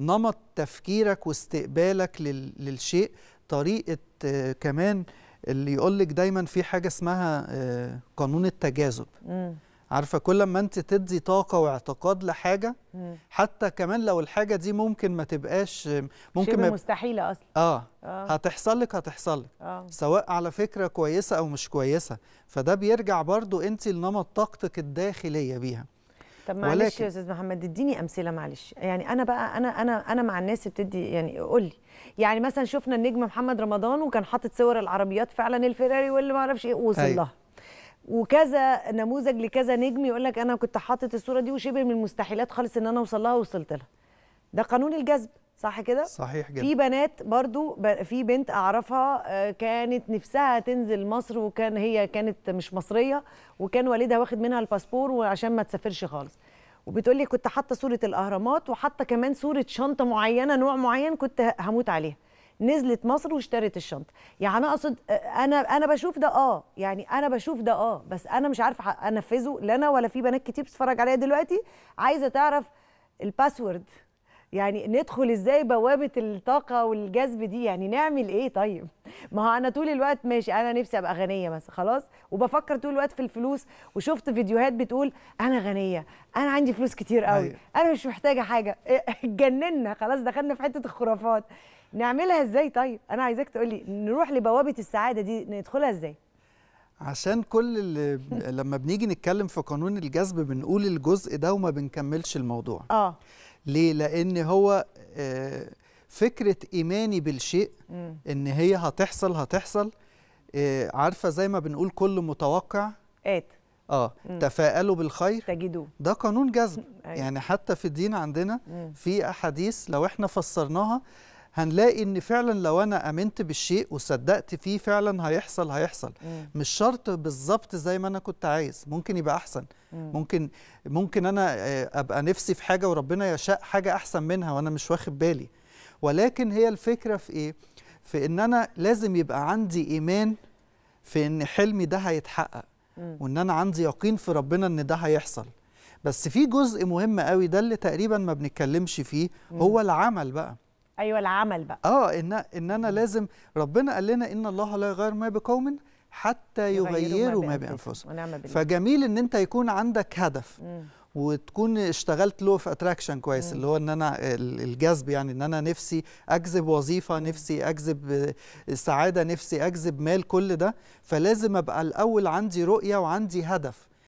نمط تفكيرك واستقبالك للشيء طريقه آه، كمان اللي يقول لك دايما في حاجه اسمها آه، قانون التجاذب عارفه كل ما انت تدي طاقه واعتقاد لحاجه حتى كمان لو الحاجه دي ممكن ما تبقاش آه، ممكن شبه ما مستحيله اصلا آه, اه هتحصل لك هتحصل لك آه. سواء على فكره كويسه او مش كويسه فده بيرجع برضو انت لنمط طاقتك الداخليه بيها طب معلش يا استاذ محمد اديني امثله معلش يعني انا بقى انا انا انا مع الناس بتدي يعني قول لي يعني مثلا شفنا النجم محمد رمضان وكان حاطط صور العربيات فعلا الفيراري واللي ما اعرفش ايه وصل أيوه. لها وكذا نموذج لكذا نجم يقول لك انا كنت حاطط الصوره دي وشبه من المستحيلات خالص ان انا اوصل لها ووصلت لها ده قانون الجذب صح كده صحيح جدا في بنات برضو في بنت اعرفها آه، كانت نفسها تنزل مصر وكان هي كانت مش مصريه وكان والدها واخد منها الباسبور وعشان ما تسافرش خالص وبتقول لي كنت حاطه صوره الاهرامات وحاطه كمان صوره شنطه معينه نوع معين كنت هموت عليها نزلت مصر واشترت الشنطه يعني اقصد آه، انا انا بشوف ده اه يعني انا بشوف ده اه بس انا مش عارفه انفذه لا انا ولا في بنات كتير بتتفرج عليا دلوقتي عايزه تعرف الباسورد يعني ندخل ازاي بوابه الطاقه والجذب دي يعني نعمل ايه طيب ما هو انا طول الوقت ماشي انا نفسي ابقى غنيه مثلا خلاص وبفكر طول الوقت في الفلوس وشفت فيديوهات بتقول انا غنيه انا عندي فلوس كتير قوي أيوة. انا مش محتاجه حاجه اتجننا إيه، خلاص دخلنا في حته الخرافات نعملها ازاي طيب انا عايزاك تقولي نروح لبوابه السعاده دي ندخلها ازاي عشان كل اللي لما بنيجي نتكلم في قانون الجذب بنقول الجزء ده وما بنكملش الموضوع اه ليه لان هو آه، فكره ايماني بالشيء ان هي هتحصل هتحصل آه، عارفه زي ما بنقول كل متوقع ات اه مم. تفاءلوا بالخير تجدوه ده قانون جذب أيوه. يعني حتى في الدين عندنا مم. في احاديث لو احنا فسرناها هنلاقي ان فعلا لو انا امنت بالشيء وصدقت فيه فعلا هيحصل هيحصل م. مش شرط بالظبط زي ما انا كنت عايز ممكن يبقى احسن م. ممكن ممكن انا آه، ابقى نفسي في حاجه وربنا يشاء حاجه احسن منها وانا مش واخد بالي ولكن هي الفكره في ايه في ان انا لازم يبقى عندي ايمان في ان حلمي ده هيتحقق وان انا عندي يقين في ربنا ان ده هيحصل بس في جزء مهم قوي ده اللي تقريبا ما بنتكلمش فيه هو العمل بقى ايوه العمل بقى اه ان ان انا لازم ربنا قال لنا ان الله لا يغير ما بقوم حتى يغيروا ما بانفسهم فجميل ان انت يكون عندك هدف وتكون اشتغلت له في اتراكشن كويس مم. اللي هو ان انا الجذب يعني ان انا نفسي اجذب وظيفه نفسي اجذب سعاده نفسي اجذب مال كل ده فلازم ابقى الاول عندي رؤيه وعندي هدف